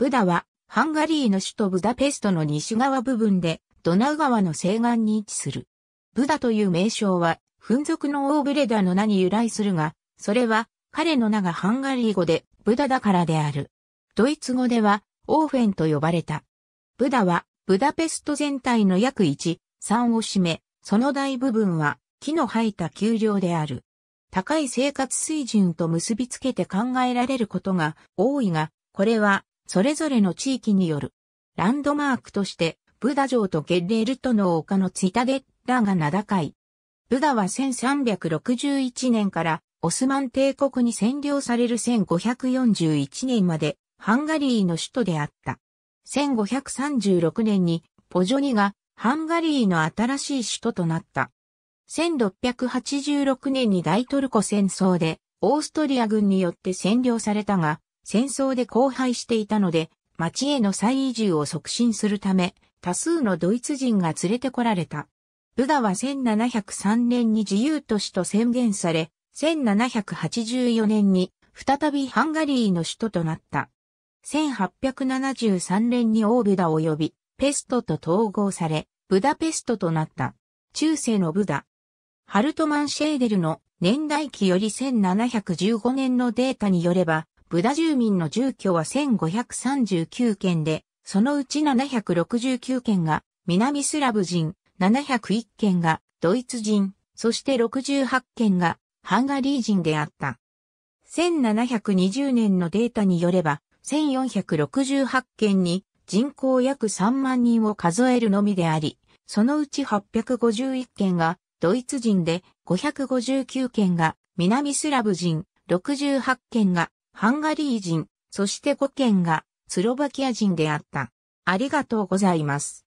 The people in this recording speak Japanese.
ブダは、ハンガリーの首都ブダペストの西側部分で、ドナウ川の西岸に位置する。ブダという名称は、紛族のオーブレダの名に由来するが、それは、彼の名がハンガリー語で、ブダだからである。ドイツ語では、オーフェンと呼ばれた。ブダは、ブダペスト全体の約1、3を占め、その大部分は、木の生えた丘陵である。高い生活水準と結びつけて考えられることが多いが、これはそれぞれの地域による。ランドマークとして、ブダ城とゲッレールとの丘のツィタデッラが名高い。ブダは1361年からオスマン帝国に占領される1541年までハンガリーの首都であった。1536年にポジョニがハンガリーの新しい首都となった。1686年に大トルコ戦争でオーストリア軍によって占領されたが、戦争で荒廃していたので、町への再移住を促進するため、多数のドイツ人が連れてこられた。ブダは1703年に自由都市と宣言され、1784年に再びハンガリーの首都となった。1873年にオーブダ及びペストと統合され、ブダペストとなった。中世のブダ。ハルトマン・シェーデルの年代記より1715年のデータによれば、ブダ住民の住居は1539件で、そのうち769件が南スラブ人、701件がドイツ人、そして68件がハンガリー人であった。1720年のデータによれば、1468件に人口約3万人を数えるのみであり、そのうち851件がドイツ人で559件が南スラブ人、68件がハンガリー人、そして5件がスロバキア人であった。ありがとうございます。